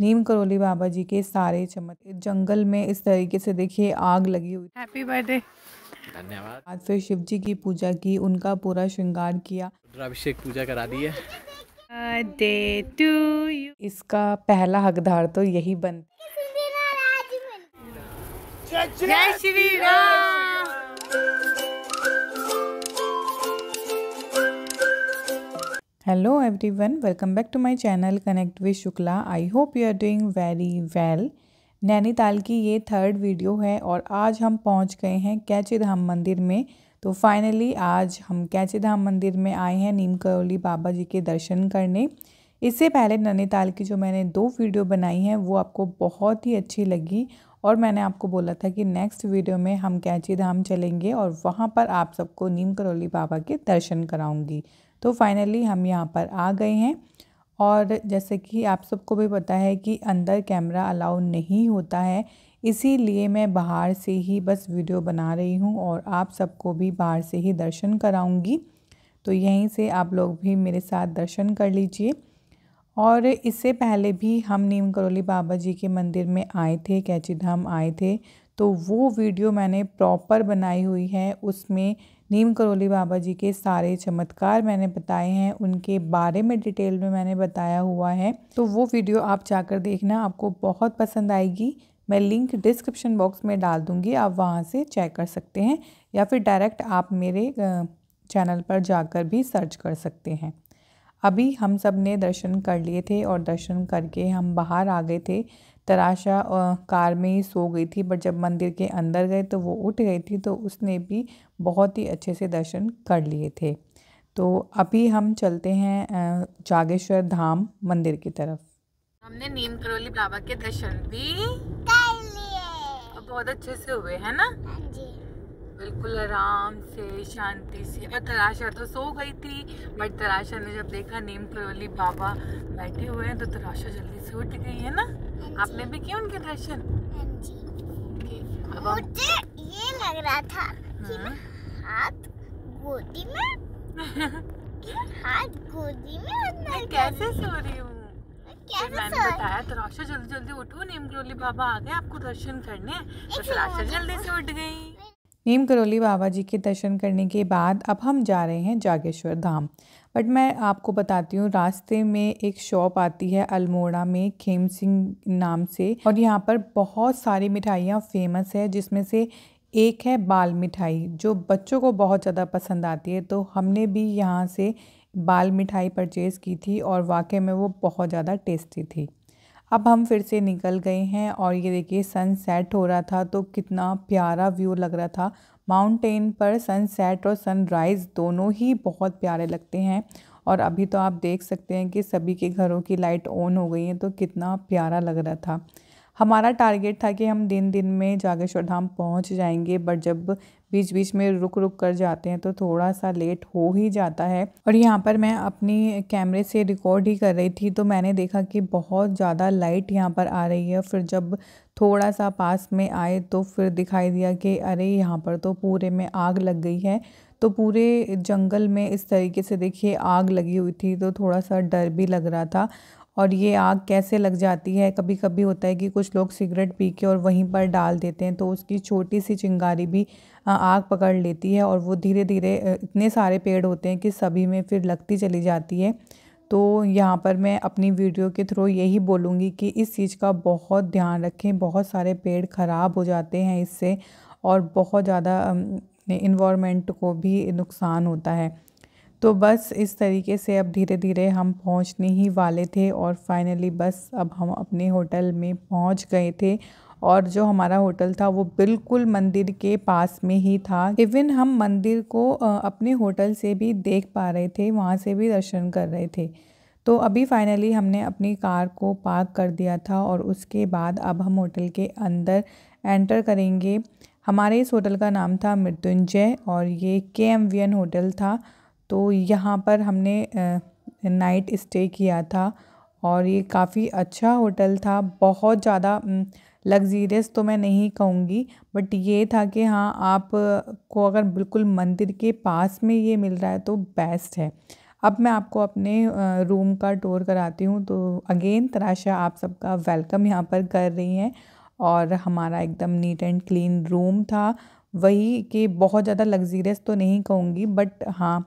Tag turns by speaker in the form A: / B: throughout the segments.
A: नीम करोली बाबा जी के सारे चमत्कार जंगल में इस तरीके से देखिए आग लगी हुई हैप्पी बर्थडे धन्यवाद आज फिर शिव जी की पूजा की उनका पूरा श्रृंगार किया अभिषेक पूजा करा दी है इसका पहला हकदार तो यही बन जय Shri Ram hello everyone welcome back to my channel connect with Shukla I hope you are doing very well Nainital की ये थर्ड वीडियो है और आज हम पहुंच गए हैं कैची धाम मंदिर में तो फाइनली आज हम कैची धाम मंदिर में आए हैं नीम करौली बाबा जी के दर्शन करने इससे पहले नैनीताल की जो मैंने दो वीडियो बनाई हैं वो आपको बहुत ही अच्छी लगी और मैंने आपको बोला था कि नेक्स्ट वीडियो में हम कैची धाम चलेंगे और वहाँ पर आप सबको नीम करौली बाबा के दर्शन कराऊँगी तो फाइनली हम यहाँ पर आ गए हैं और जैसे कि आप सबको भी पता है कि अंदर कैमरा अलाउ नहीं होता है इसीलिए मैं बाहर से ही बस वीडियो बना रही हूँ और आप सबको भी बाहर से ही दर्शन कराऊँगी तो यहीं से आप लोग भी मेरे साथ दर्शन कर लीजिए और इससे पहले भी हम नीम करौली बाबा जी के मंदिर में आए थे कैची धाम आए थे तो वो वीडियो मैंने प्रॉपर बनाई हुई है उसमें नीम करोली बाबा जी के सारे चमत्कार मैंने बताए हैं उनके बारे में डिटेल में मैंने बताया हुआ है तो वो वीडियो आप जाकर देखना आपको बहुत पसंद आएगी मैं लिंक डिस्क्रिप्शन बॉक्स में डाल दूँगी आप वहाँ से चेक कर सकते हैं या फिर डायरेक्ट आप मेरे चैनल पर जाकर भी सर्च कर सकते हैं अभी हम सब ने दर्शन कर लिए थे और दर्शन करके हम बाहर आ गए थे तराशा और कार में ही सो गई थी बट जब मंदिर के अंदर गए तो वो उठ गई थी तो उसने भी बहुत ही अच्छे से दर्शन कर लिए थे तो अभी हम चलते हैं जागेश्वर धाम मंदिर की तरफ हमने नीम करोली बाबा के दर्शन भी कर लिए बहुत अच्छे से हुए है ना हाँ जी बिल्कुल आराम से शांति से और तराशा तो सो गई थी बट तराशा ने जब देखा नीम करोली बाबा बैठे हुए हैं तो तराशा जल्दी से उठ गई है ना हाँ आपने भी किया उनके दर्शन हाँ मुझे
B: ये लग रहा था कि हाँ। हाथ गोदी में
A: हाथ गोदी में कैसे सो रही हूँ मैंने बताया तो राशा जल्दी जल्दी उठो नीम करोली बाबा आ गए आपको दर्शन करने तो राशा जल्दी से उठ गई नीम करोली बाबा जी के दर्शन करने के बाद अब हम जा रहे हैं जागेश्वर धाम बट मैं आपको बताती हूँ रास्ते में एक शॉप आती है अल्मोड़ा में खेम सिंह नाम से और यहाँ पर बहुत सारी मिठाइयाँ फेमस है जिसमें से एक है बाल मिठाई जो बच्चों को बहुत ज़्यादा पसंद आती है तो हमने भी यहाँ से बाल मिठाई परचेज़ की थी और वाकई में वो बहुत ज़्यादा टेस्टी थी अब हम फिर से निकल गए हैं और ये देखिए सन सेट हो रहा था तो कितना प्यारा व्यू लग रहा था माउंटेन पर सन और सनराइज़ दोनों ही बहुत प्यारे लगते हैं और अभी तो आप देख सकते हैं कि सभी के घरों की लाइट ऑन हो गई है तो कितना प्यारा लग रहा था हमारा टारगेट था कि हम दिन दिन में जागेश्वर धाम पहुंच जाएंगे बट जब बीच बीच में रुक रुक कर जाते हैं तो थोड़ा सा लेट हो ही जाता है और यहाँ पर मैं अपनी कैमरे से रिकॉर्ड ही कर रही थी तो मैंने देखा कि बहुत ज़्यादा लाइट यहाँ पर आ रही है फिर जब थोड़ा सा पास में आए तो फिर दिखाई दिया कि अरे यहाँ पर तो पूरे में आग लग गई है तो पूरे जंगल में इस तरीके से देखिए आग लगी हुई थी तो थोड़ा सा डर भी लग रहा था और ये आग कैसे लग जाती है कभी कभी होता है कि कुछ लोग सिगरेट पी के और वहीं पर डाल देते हैं तो उसकी छोटी सी चिंगारी भी आग पकड़ लेती है और वो धीरे धीरे इतने सारे पेड़ होते हैं कि सभी में फिर लगती चली जाती है तो यहाँ पर मैं अपनी वीडियो के थ्रू यही बोलूँगी कि इस चीज़ का बहुत ध्यान रखें बहुत सारे पेड़ ख़राब हो जाते हैं इससे और बहुत ज़्यादा इन्वामेंट को भी नुकसान होता है तो बस इस तरीके से अब धीरे धीरे हम पहुंचने ही वाले थे और फाइनली बस अब हम अपने होटल में पहुंच गए थे और जो हमारा होटल था वो बिल्कुल मंदिर के पास में ही था इवन हम मंदिर को अपने होटल से भी देख पा रहे थे वहाँ से भी दर्शन कर रहे थे तो अभी फाइनली हमने अपनी कार को पार्क कर दिया था और उसके बाद अब हम होटल के अंदर एंटर करेंगे हमारे इस होटल का नाम था मृत्युंजय और ये के एम वी एन होटल था तो यहाँ पर हमने नाइट स्टे किया था और ये काफ़ी अच्छा होटल था बहुत ज़्यादा लग्जीरियस तो मैं नहीं कहूँगी बट ये था कि हाँ आप को अगर बिल्कुल मंदिर के पास में ये मिल रहा है तो बेस्ट है अब मैं आपको अपने रूम का टूर कराती हूँ तो अगेन तराशा आप सबका वेलकम यहाँ पर कर रही हैं और हमारा एकदम नीट एंड क्लीन रूम था वही कि बहुत ज़्यादा लग्जीरियस तो नहीं कहूँगी बट हाँ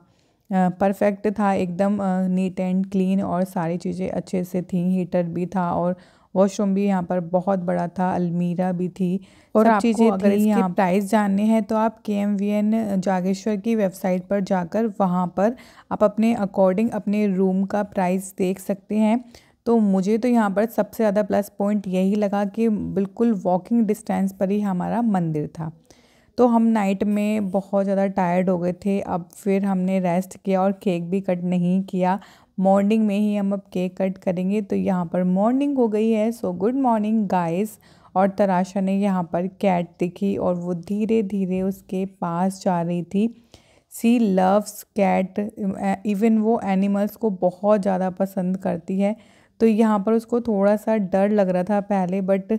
A: परफेक्ट था एकदम नीट एंड क्लीन और सारी चीज़ें अच्छे से थी हीटर भी था और वॉशरूम भी यहाँ पर बहुत बड़ा था अलमीरा भी थी और आप चीज़ें अगर यहाँ प्राइस जानने हैं तो आप के एम वी एन जागेश्वर की वेबसाइट पर जाकर वहाँ पर आप अपने अकॉर्डिंग अपने रूम का प्राइस देख सकते हैं तो मुझे तो यहाँ पर सबसे ज़्यादा प्लस पॉइंट यही लगा कि बिल्कुल वॉकिंग डिस्टेंस पर ही हमारा मंदिर था तो हम नाइट में बहुत ज़्यादा टायर्ड हो गए थे अब फिर हमने रेस्ट किया और केक भी कट नहीं किया मॉर्निंग में ही हम अब केक कट करेंगे तो यहाँ पर मॉर्निंग हो गई है सो गुड मॉर्निंग गाइस और तराशा ने यहाँ पर कैट दिखी और वो धीरे धीरे उसके पास जा रही थी सी लव्स कैट इवन वो एनिमल्स को बहुत ज़्यादा पसंद करती है तो यहाँ पर उसको थोड़ा सा डर लग रहा था पहले बट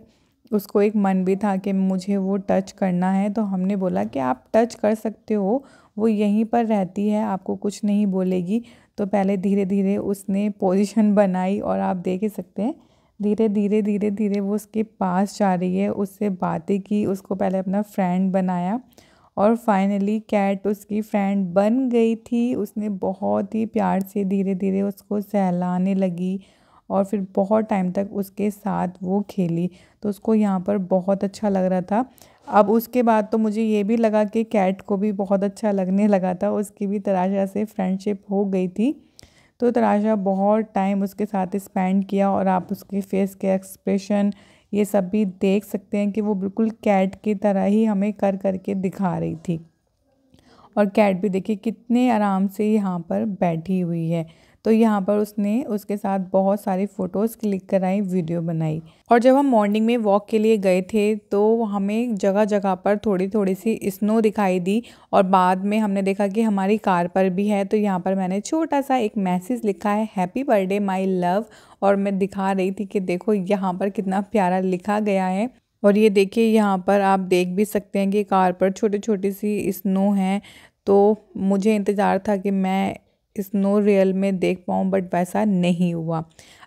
A: उसको एक मन भी था कि मुझे वो टच करना है तो हमने बोला कि आप टच कर सकते हो वो यहीं पर रहती है आपको कुछ नहीं बोलेगी तो पहले धीरे धीरे उसने पोजीशन बनाई और आप देख ही सकते हैं धीरे धीरे धीरे धीरे वो उसके पास जा रही है उससे बातें की उसको पहले अपना फ्रेंड बनाया और फाइनली कैट उसकी फ्रेंड बन गई थी उसने बहुत ही प्यार से धीरे धीरे उसको सहलाने लगी और फिर बहुत टाइम तक उसके साथ वो खेली तो उसको यहाँ पर बहुत अच्छा लग रहा था अब उसके बाद तो मुझे ये भी लगा कि कैट को भी बहुत अच्छा लगने लगा था उसकी भी तराशा से फ्रेंडशिप हो गई थी तो तराशा बहुत टाइम उसके साथ स्पेंड किया और आप उसके फेस के एक्सप्रेशन ये सब भी देख सकते हैं कि वो बिल्कुल कैट की तरह ही हमें कर कर के दिखा रही थी और कैट भी देखिए कितने आराम से यहाँ पर बैठी हुई है तो यहाँ पर उसने उसके साथ बहुत सारी फ़ोटोज़ क्लिक कराई वीडियो बनाई और जब हम मॉर्निंग में वॉक के लिए गए थे तो हमें जगह जगह पर थोड़ी थोड़ी सी स्नो दिखाई दी और बाद में हमने देखा कि हमारी कार पर भी है तो यहाँ पर मैंने छोटा सा एक मैसेज लिखा है हैप्पी बर्थडे माई लव और मैं दिखा रही थी कि देखो यहाँ पर कितना प्यारा लिखा गया है और ये देखिए यहाँ पर आप देख भी सकते हैं कि कार पर छोटी छोटी सी स्नो है तो मुझे इंतज़ार था कि मैं स्नो रियल में देख पाऊँ बट वैसा नहीं हुआ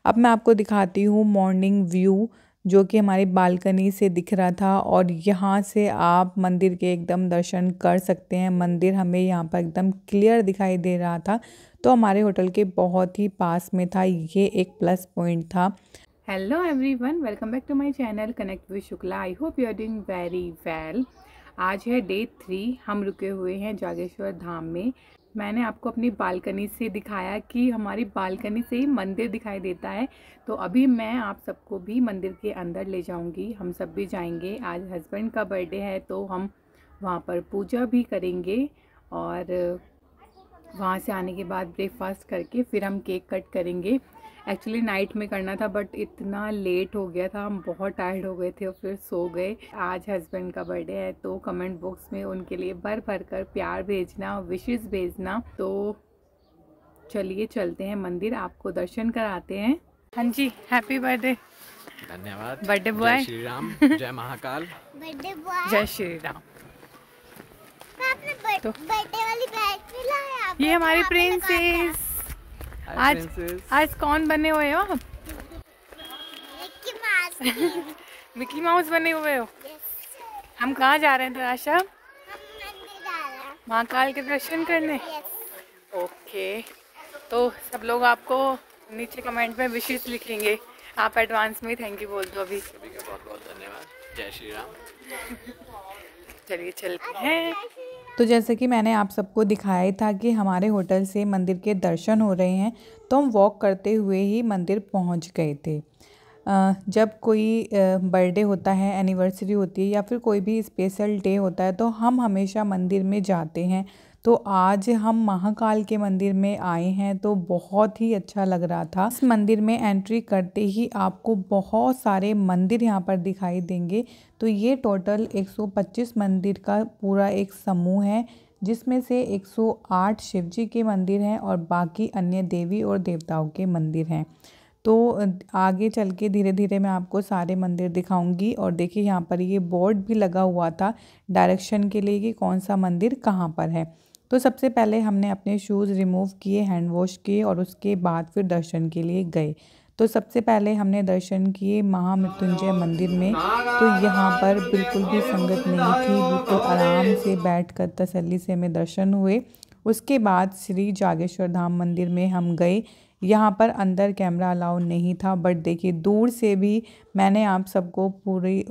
A: अब मैं आपको दिखाती हूँ मॉर्निंग व्यू जो कि हमारी बालकनी से दिख रहा था और यहाँ से आप मंदिर के एकदम दर्शन कर सकते हैं मंदिर हमें यहाँ पर एकदम क्लियर दिखाई दे रहा था तो हमारे होटल के बहुत ही पास में था ये एक प्लस पॉइंट था hello everyone welcome back to my channel connect with Shukla I hope you are doing very well आज है डे थ्री हम रुके हुए हैं जागेश्वर धाम में मैंने आपको अपनी बालकनी से दिखाया कि हमारी बालकनी से ही मंदिर दिखाई देता है तो अभी मैं आप सबको भी मंदिर के अंदर ले जाऊंगी हम सब भी जाएंगे आज हस्बैंड का बर्थडे है तो हम वहाँ पर पूजा भी करेंगे और वहाँ से आने के बाद ब्रेकफास्ट करके फिर हम केक कट करेंगे एक्चुअली नाइट में करना था बट इतना लेट हो गया था हम बहुत टायर्ड हो गए थे और फिर सो गए आज हस्बैंड का बर्थडे है तो कमेंट बॉक्स में उनके लिए भर भर कर प्यार भेजना विशेज़ भेजना तो चलिए चलते हैं मंदिर आपको दर्शन कराते हैं हाँ जी हैप्पी बर्थडे धन्यवाद बर्थडे बॉय श्री राम जय महाकाल
B: बर्थडे बॉय जय श्री राम तो, वाली बैग ये हमारी तो प्रिंसेस
A: आज आज कौन बने हुए हो आप मिकी माउस बने हुए हो हम कहाँ जा रहे हैं आशा महाकाल के दर्शन करने ओके तो सब लोग आपको नीचे कमेंट में विशेष लिखेंगे आप एडवांस में थैंक यू बोल दो अभी सभी का बहुत बहुत धन्यवाद जय श्री राम चलिए चलते अच्छा, हैं तो जैसे कि मैंने आप सबको दिखाया था कि हमारे होटल से मंदिर के दर्शन हो रहे हैं तो हम वॉक करते हुए ही मंदिर पहुंच गए थे जब कोई बर्थडे होता है एनिवर्सरी होती है या फिर कोई भी स्पेशल डे होता है तो हम हमेशा मंदिर में जाते हैं तो आज हम महाकाल के मंदिर में आए हैं तो बहुत ही अच्छा लग रहा था इस मंदिर में एंट्री करते ही आपको बहुत सारे मंदिर यहाँ पर दिखाई देंगे तो ये टोटल 125 मंदिर का पूरा एक समूह है जिसमें से 108 शिवजी के मंदिर हैं और बाकी अन्य देवी और देवताओं के मंदिर हैं तो आगे चल के धीरे धीरे मैं आपको सारे मंदिर दिखाऊंगी और देखिए यहाँ पर ये बोर्ड भी लगा हुआ था डायरेक्शन के लिए कि कौन सा मंदिर कहाँ पर है तो सबसे पहले हमने अपने शूज़ रिमूव किए हैंड वॉश किए और उसके बाद फिर दर्शन के लिए गए तो सबसे पहले हमने दर्शन किए महामृत्युंजय मंदिर में तो यहाँ पर बिल्कुल भी संगत नहीं थी तो आराम से बैठ कर तसली से हमें दर्शन हुए उसके बाद श्री जागेश्वर धाम मंदिर में हम गए यहाँ पर अंदर कैमरा अलाउ नहीं था बट देखिए दूर से भी मैंने आप सबको पूरी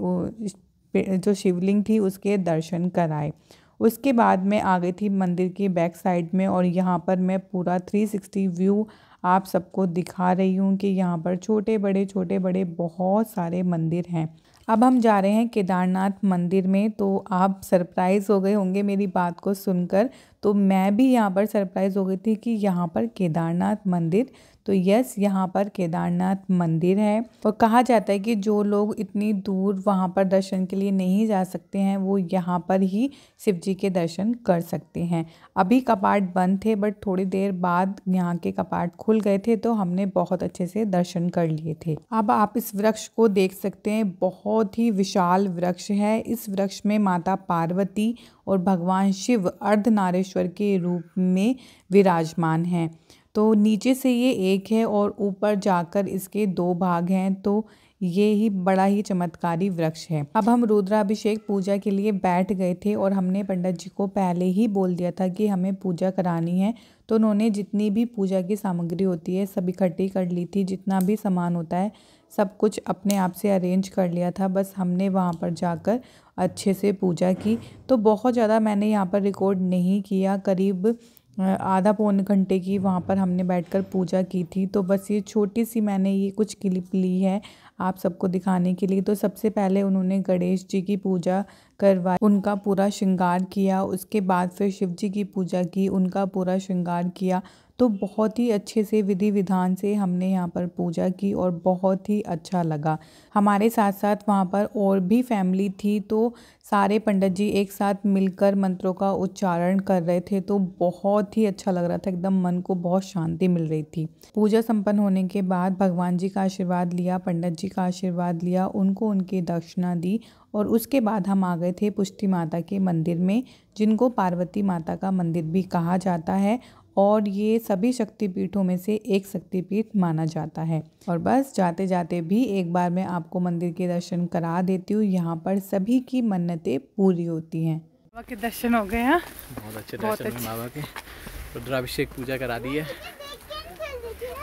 A: जो शिवलिंग थी उसके दर्शन कराए उसके बाद मैं आ गई थी मंदिर के बैक साइड में और यहाँ पर मैं पूरा 360 व्यू आप सबको दिखा रही हूँ कि यहाँ पर छोटे बड़े छोटे बड़े बहुत सारे मंदिर हैं अब हम जा रहे हैं केदारनाथ मंदिर में तो आप सरप्राइज़ हो गए होंगे मेरी बात को सुनकर तो मैं भी यहाँ पर सरप्राइज़ हो गई थी कि यहाँ पर केदारनाथ मंदिर तो यस यहाँ पर केदारनाथ मंदिर है और कहा जाता है कि जो लोग इतनी दूर वहाँ पर दर्शन के लिए नहीं जा सकते हैं वो यहाँ पर ही शिव जी के दर्शन कर सकते हैं अभी कपाट बंद थे बट थोड़ी देर बाद यहाँ के कपाट खुल गए थे तो हमने बहुत अच्छे से दर्शन कर लिए थे अब आप इस वृक्ष को देख सकते हैं बहुत ही विशाल वृक्ष है इस वृक्ष में माता पार्वती और भगवान शिव अर्धनारेश्वर के रूप में विराजमान हैं तो नीचे से ये एक है और ऊपर जाकर इसके दो भाग हैं तो ये ही बड़ा ही चमत्कारी वृक्ष है अब हम रुद्राभिषेक पूजा के लिए बैठ गए थे और हमने पंडित जी को पहले ही बोल दिया था कि हमें पूजा करानी है तो उन्होंने जितनी भी पूजा की सामग्री होती है सब इकट्ठी कर ली थी जितना भी सामान होता है सब कुछ अपने आप से अरेंज कर लिया था बस हमने वहाँ पर जाकर अच्छे से पूजा की तो बहुत ज़्यादा मैंने यहाँ पर रिकॉर्ड नहीं किया करीब आधा पौन घंटे की वहाँ पर हमने बैठकर पूजा की थी तो बस ये छोटी सी मैंने ये कुछ क्लिप ली है आप सबको दिखाने के लिए तो सबसे पहले उन्होंने गणेश जी की पूजा करवाया उनका पूरा श्रृंगार किया उसके बाद फिर शिव जी की पूजा की उनका पूरा श्रृंगार किया तो बहुत ही अच्छे से विधि विधान से हमने यहाँ पर पूजा की और बहुत ही अच्छा लगा हमारे साथ साथ वहाँ पर और भी फैमिली थी तो सारे पंडित जी एक साथ मिलकर मंत्रों का उच्चारण कर रहे थे तो बहुत ही अच्छा लग रहा था एकदम मन को बहुत शांति मिल रही थी पूजा संपन्न होने के बाद भगवान जी का आशीर्वाद लिया पंडित जी का आशीर्वाद लिया उनको उनकी दक्षिणा दी और उसके बाद हम आ गए थे पुष्टि माता के मंदिर में जिनको पार्वती माता का मंदिर भी कहा जाता है और ये सभी शक्तिपीठों में से एक शक्तिपीठ माना जाता है और बस जाते जाते भी एक बार मैं आपको मंदिर के दर्शन करा देती हूँ यहाँ पर सभी की मन्नतें पूरी होती हैं बाबा के दर्शन हो गए हैं हाँ? बहुत अच्छे दर्शन बाबा के रुद्राभिषेक पूजा करा दी है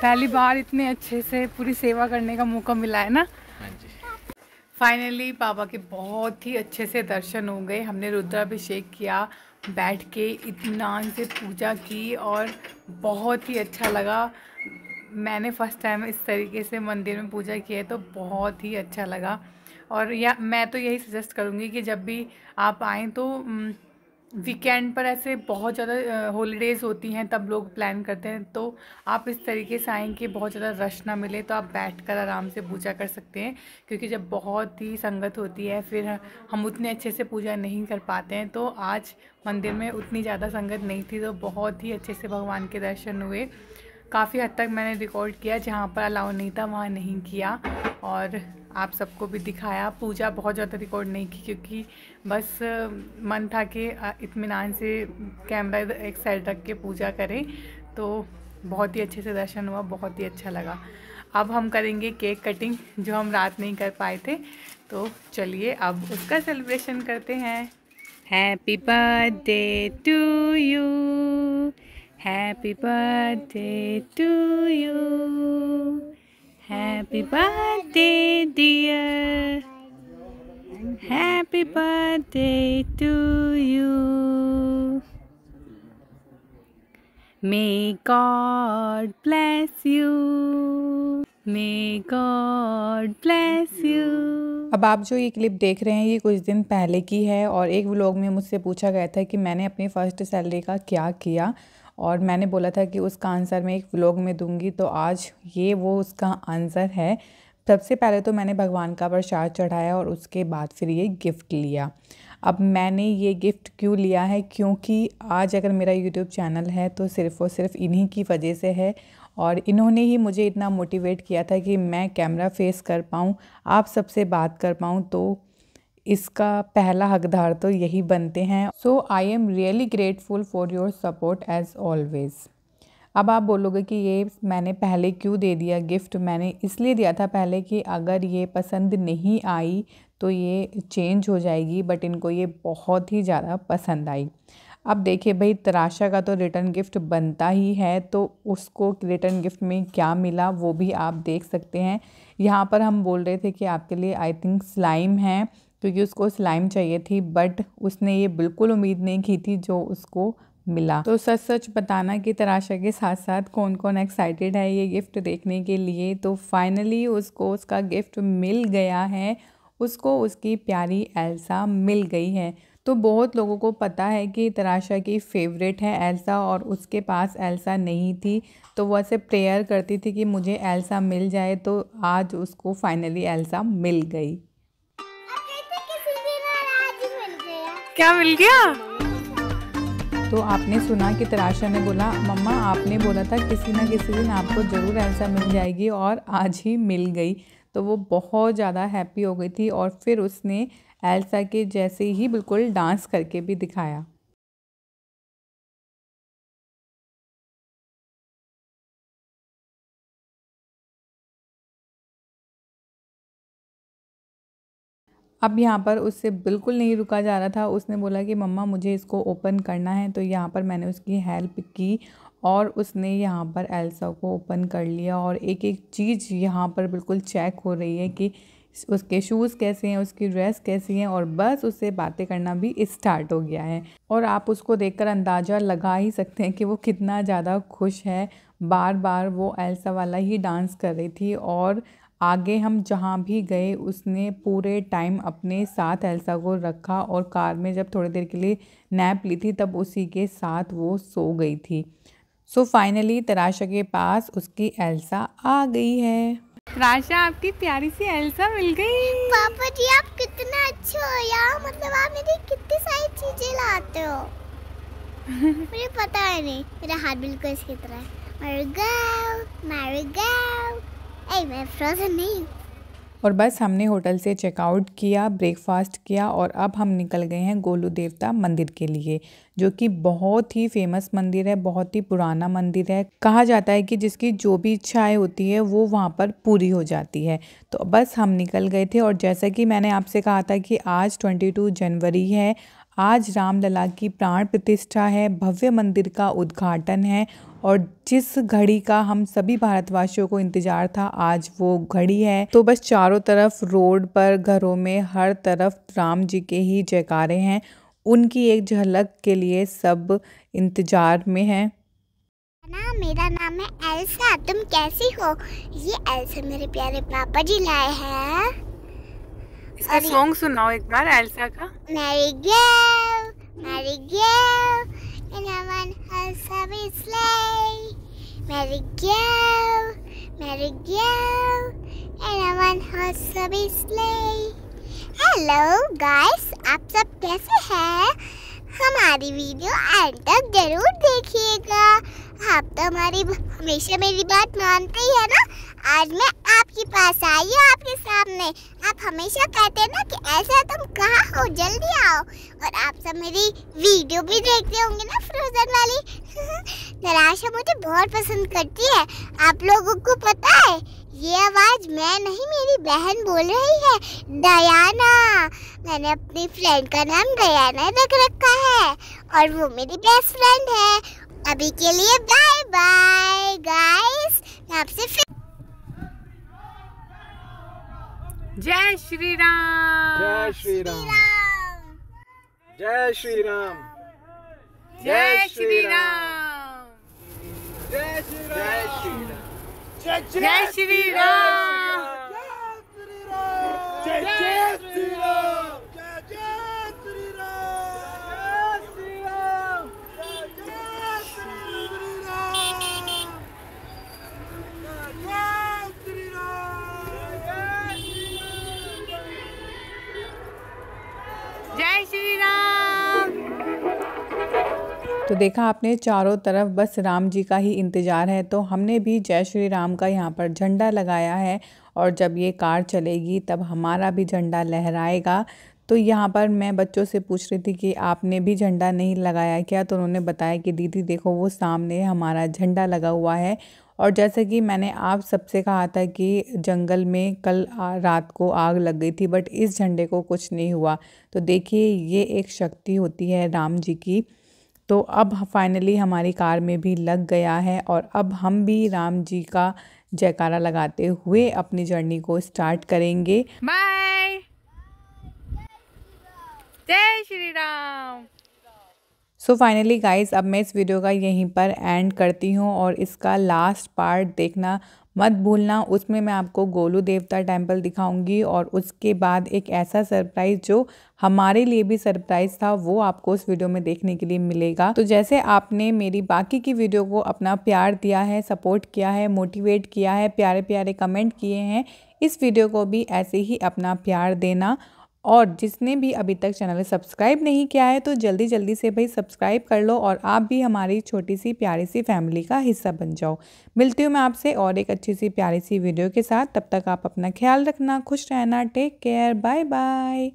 A: पहली बार इतने अच्छे से पूरी सेवा करने का मौका मिला है ना फाइनली बाबा के बहुत ही अच्छे से दर्शन हो गए हमने रुद्राभिषेक किया बैठ के इतमान से पूजा की और बहुत ही अच्छा लगा मैंने फ़र्स्ट टाइम इस तरीके से मंदिर में पूजा की है तो बहुत ही अच्छा लगा और या मैं तो यही सजेस्ट करूँगी कि जब भी आप आएँ तो हम्म। वीकेंड पर ऐसे बहुत ज़्यादा हॉलीडेज़ होती हैं तब लोग प्लान करते हैं तो आप इस तरीके से आएँ कि बहुत ज़्यादा रश ना मिले तो आप बैठ कर आराम से पूजा कर सकते हैं क्योंकि जब बहुत ही संगत होती है फिर हम उतने अच्छे से पूजा नहीं कर पाते हैं तो आज मंदिर में उतनी ज़्यादा संगत नहीं थी तो बहुत ही अच्छे से भगवान के दर्शन हुए काफ़ी हद तक मैंने रिकॉर्ड किया जहाँ पर अलाउ नहीं था वहाँ नहीं किया और आप सबको भी दिखाया पूजा बहुत ज़्यादा रिकॉर्ड नहीं की क्योंकि बस मन था कि इतमान से कैमरा एक साइड रख के पूजा करें तो बहुत ही अच्छे से दर्शन हुआ बहुत ही अच्छा लगा अब हम करेंगे केक कटिंग जो हम रात नहीं कर पाए थे तो चलिए अब उसका सेलिब्रेशन करते हैं happy birthday to you happy birthday to you Happy birthday, dear. Happy birthday to you. May God bless you. May God bless you. अब आप जो ये क्लिप देख रहे हैं ये कुछ दिन पहले की है और एक व्लॉग में मुझसे पूछा गया था कि मैंने अपनी फ़र्स्ट सैलरी का क्या किया और मैंने बोला था कि उसका आंसर मैं एक व्लॉग में दूंगी तो आज ये वो उसका आंसर है सबसे पहले तो मैंने भगवान का प्रसाद चढ़ाया और उसके बाद फिर ये गिफ्ट लिया अब मैंने ये गिफ्ट क्यों लिया है क्योंकि आज अगर मेरा यूट्यूब चैनल है तो सिर्फ़ और सिर्फ इन्हीं की वजह से है और इन्होंने ही मुझे इतना मोटिवेट किया था कि मैं कैमरा फेस कर पाऊँ आप सबसे बात कर पाऊँ तो इसका पहला हकदार तो यही बनते हैं so I am really grateful for your support as always अब आप बोलोगे कि ये मैंने पहले क्यों दे दिया गिफ्ट मैंने इसलिए दिया था पहले कि अगर ये पसंद नहीं आई तो ये चेंज हो जाएगी बट इनको ये बहुत ही ज़्यादा पसंद आई अब देखिए भाई तराशा का तो रिटर्न गिफ्ट बनता ही है तो उसको रिटर्न गिफ्ट में क्या मिला वो भी आप देख सकते हैं यहाँ पर हम बोल रहे थे कि आपके लिए आई थिंक स्लाइम है क्योंकि उसको स्लाइम चाहिए थी बट उसने ये बिल्कुल उम्मीद नहीं की थी जो उसको मिला तो सच सच बताना कि तराशा के साथ साथ कौन कौन एक्साइटेड है ये गिफ्ट देखने के लिए तो फाइनली उसको उसका गिफ्ट मिल गया है उसको उसकी प्यारी एल्सा मिल गई है तो बहुत लोगों को पता है कि तराशा की फेवरेट है एल्सा और उसके पास एल्सा नहीं थी तो वह ऐसे प्रेयर करती थी कि मुझे एल्सा मिल जाए तो आज उसको फाइनली एल्सा मिल गई क्या मिल गया तो आपने सुना कि तराशा ने बोला मम्मा आपने बोला था किसी ना किसी दिन आपको ज़रूर आंसर मिल जाएगी और आज ही मिल गई तो वो बहुत ज़्यादा हैप्पी हो गई थी और फिर उसने एल्सा के जैसे ही बिल्कुल डांस करके भी दिखाया अब यहाँ पर उससे बिल्कुल नहीं रुका जा रहा था उसने बोला कि मम्मा मुझे इसको ओपन करना है तो यहाँ पर मैंने उसकी हेल्प की और उसने यहाँ पर एल्सा को ओपन कर लिया और एक एक चीज़ यहाँ पर बिल्कुल चेक हो रही है कि उसके शूज़ कैसे हैं उसकी ड्रेस कैसी है और बस उससे बातें करना भी स्टार्ट हो गया है और आप उसको देखकर अंदाज़ा लगा ही सकते हैं कि वो कितना ज़्यादा खुश है बार बार वो एल्सा वाला ही डांस कर रही थी और आगे हम जहाँ भी गए उसने पूरे टाइम अपने साथ एल्सा को रखा और कार में जब थोड़ी देर के लिए नैप ली थी तब उसी के साथ वो सो गई थी सो so फाइनली तराशा के पास उसकी एल्सा आ गई है तराशा आपकी प्यारी सी एल्सा मिल
B: गई पापा जी आप कितना अच्छे हो यार मतलब आप मेरी कितनी सारी चीजें लाते हो मुझे पता है नहीं मेरा हाथ बिल्कुल इसकी तरह है गर्ल गर्ल
A: और बस हमने होटल से चेकआउट किया ब्रेकफास्ट किया और अब हम निकल गए हैं गोलू देवता मंदिर के लिए जो कि बहुत ही फेमस मंदिर है बहुत ही पुराना मंदिर है कहा जाता है कि जिसकी जो भी इच्छाएं होती है वो वहाँ पर पूरी हो जाती है तो बस हम निकल गए थे और जैसा कि मैंने आपसे कहा था कि आज 22 जनवरी है आज रामलला की प्राण प्रतिष्ठा है भव्य मंदिर का उद्घाटन है और जिस घड़ी का हम सभी भारतवासियों को इंतजार था आज वो घड़ी है तो बस चारों तरफ रोड पर घरों में हर तरफ राम जी के ही जयकारे हैं उनकी एक झलक के लिए सब इंतजार में हैं
B: ना मेरा नाम है एल्सा तुम कैसी हो ये एल्सा मेरे प्यारे पापा जी लाए हैं
A: इसका सॉन्ग सुनाओ एक बार एल्सा का Mary girl
B: Mary girl and everyone has happy sleigh. Merry go, merry go, and everyone has happy sleigh. Hello guys, आप सब कैसे हैं हमारी वीडियो एंड तक जरूर देखिएगा आप तो हमारी हमेशा मेरी बात मानते ही है ना आज मैं आपके पास आई हूँ आपके सामने आप हमेशा कहते हैं ना कि ऐसा तुम कहा हो जल्दी आओ और आप सब मेरी वीडियो भी देखते होंगे ना फ्रोजन वाली नराशा मुझे बहुत पसंद करती है आप लोगों को पता है ये आवाज़ मैं नहीं मेरी बहन बोल रही है दयाना मैंने अपनी फ्रेंड का नाम दयाना रख रखा है और वो मेरी बेस्ट फ्रेंड है अभी के लिए बाय बाय गाइस मैं आपसे जय
A: श्री राम जय श्री राम
B: जय श्री राम
A: जय श्री
B: राम
A: जय श्री राम जय श्री राम तो देखा आपने चारों तरफ बस राम जी का ही इंतज़ार है तो हमने भी जय श्री राम का यहाँ पर झंडा लगाया है और जब ये कार चलेगी तब हमारा भी झंडा लहराएगा तो यहाँ पर मैं बच्चों से पूछ रही थी कि आपने भी झंडा नहीं लगाया क्या तो उन्होंने बताया कि दीदी देखो वो सामने हमारा झंडा लगा हुआ है और जैसे कि मैंने आप सबसे कहा था कि जंगल में कल रात को आग लग गई थी बट इस झंडे को कुछ नहीं हुआ तो देखिए ये एक शक्ति होती है राम जी की तो अब फाइनली हमारी कार में भी लग गया है और अब हम भी राम जी का जयकारा लगाते हुए अपनी जर्नी को स्टार्ट करेंगे बाय जय Shri Ram so finally guys अब मैं इस वीडियो का यहीं पर एंड करती हूँ और इसका लास्ट पार्ट देखना मत भूलना उसमें मैं आपको गोलू देवता टेम्पल दिखाऊंगी और उसके बाद एक ऐसा सरप्राइज़ जो हमारे लिए भी सरप्राइज़ था वो आपको उस वीडियो में देखने के लिए मिलेगा तो जैसे आपने मेरी बाकी की वीडियो को अपना प्यार दिया है सपोर्ट किया है मोटिवेट किया है प्यारे प्यारे कमेंट किए हैं इस वीडियो को भी ऐसे ही अपना प्यार देना और जिसने भी अभी तक चैनल सब्सक्राइब नहीं किया है तो जल्दी जल्दी से भाई सब्सक्राइब कर लो और आप भी हमारी छोटी सी प्यारी सी फैमिली का हिस्सा बन जाओ मिलती हूँ मैं आपसे और एक अच्छी सी प्यारी सी वीडियो के साथ तब तक आप अपना ख्याल रखना खुश रहना टेक केयर बाय बाय